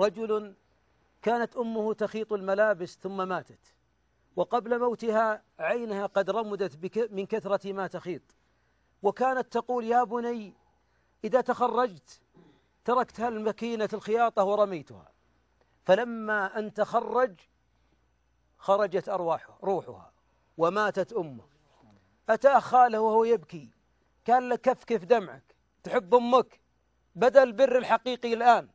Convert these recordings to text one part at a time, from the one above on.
رجل كانت أمه تخيط الملابس ثم ماتت وقبل موتها عينها قد رمدت من كثرة ما تخيط وكانت تقول يا بني إذا تخرجت تركت هالمكينة الخياطة ورميتها فلما أن تخرج خرجت ارواحها روحها وماتت أمه أتى خاله وهو يبكي قال له كف كف دمعك تحب أمك بدأ البر الحقيقي الآن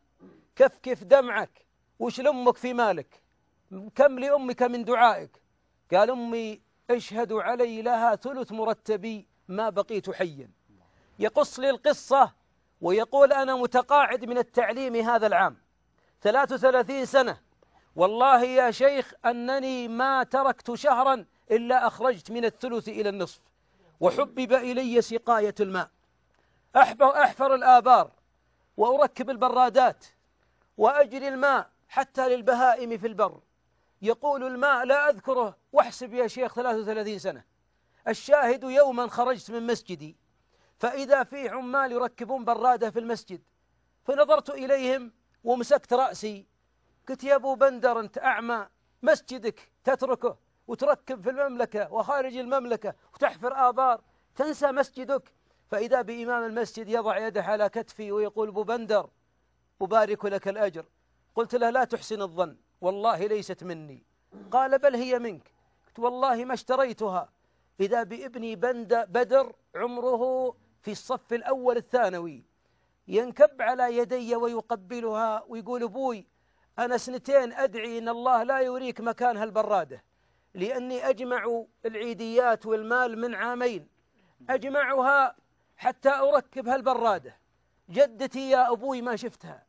كف كف دمعك وش لأمك في مالك كم لأمك من دعائك قال أمي اشهد علي لها ثلث مرتبي ما بقيت حيا يقص لي القصة ويقول أنا متقاعد من التعليم هذا العام 33 سنة والله يا شيخ أنني ما تركت شهرا إلا أخرجت من الثلث إلى النصف وحبب إلي سقاية الماء أحفر, أحفر الآبار وأركب البرادات وأجري الماء حتى للبهائم في البر يقول الماء لا أذكره واحسب يا شيخ 33 سنة الشاهد يوما خرجت من مسجدي فإذا في عمال يركبون برادة في المسجد فنظرت إليهم ومسكت رأسي قلت يا أبو بندر أنت أعمى مسجدك تتركه وتركب في المملكة وخارج المملكة وتحفر آبار تنسى مسجدك فإذا بإمام المسجد يضع يده على كتفي ويقول أبو بندر أبارك لك الأجر قلت له لا تحسن الظن والله ليست مني قال بل هي منك قلت والله ما اشتريتها إذا بابني بند بدر عمره في الصف الأول الثانوي ينكب على يدي ويقبلها ويقول أبوي أنا سنتين أدعي أن الله لا يريك مكان هالبرادة لأني أجمع العيديات والمال من عامين أجمعها حتى أركب هالبرادة جدتي يا أبوي ما شفتها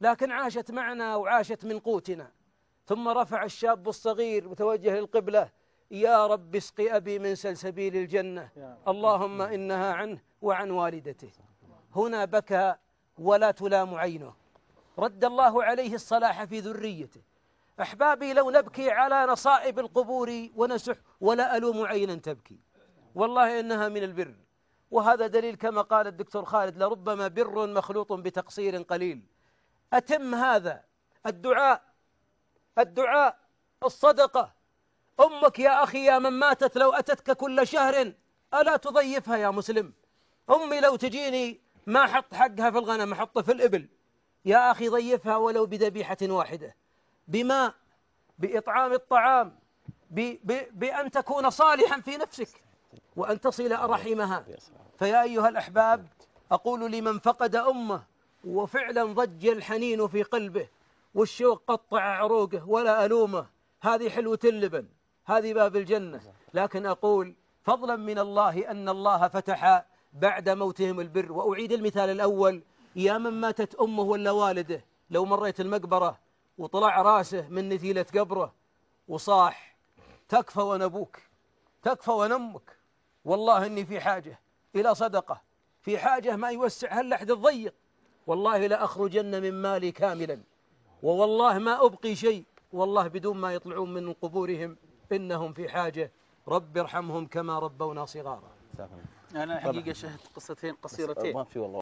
لكن عاشت معنا وعاشت من قوتنا ثم رفع الشاب الصغير وتوجه للقبلة يا رب اسقي أبي من سلسبيل الجنة اللهم إنها عنه وعن والدته هنا بكى ولا تلام عينه رد الله عليه الصلاح في ذريته أحبابي لو نبكي على نصائب القبور ونسح ولا ألوم عينا تبكي والله إنها من البر وهذا دليل كما قال الدكتور خالد لربما بر مخلوط بتقصير قليل أتم هذا الدعاء الدعاء الصدقة أمك يا أخي يا من ماتت لو أتتك كل شهر ألا تضيفها يا مسلم أمي لو تجيني ما حط حقها في الغنم حط في الإبل يا أخي ضيفها ولو بذبيحة واحدة بماء بإطعام الطعام ب ب بأن تكون صالحا في نفسك وأن تصل رحمها فيا أيها الأحباب أقول لمن فقد أمه وفعلا ضج الحنين في قلبه والشوق قطع عروقه ولا ألومه هذه حلوة اللبن هذه باب الجنة لكن أقول فضلا من الله أن الله فتح بعد موتهم البر وأعيد المثال الأول يا من ماتت أمه ولا والده لو مريت المقبرة وطلع راسه من نتيلة قبره وصاح تكفى ونبوك تكفى ونمك والله إني في حاجة إلى صدقة في حاجة ما يوسعها اللحد الضيق والله لأخرجن من مالي كاملا ووالله ما أبقي شيء والله بدون ما يطلعون من قبورهم إنهم في حاجة رب ارحمهم كما ربونا صغارا أنا حقيقة شهدت قصتين قصيرتين ما في والله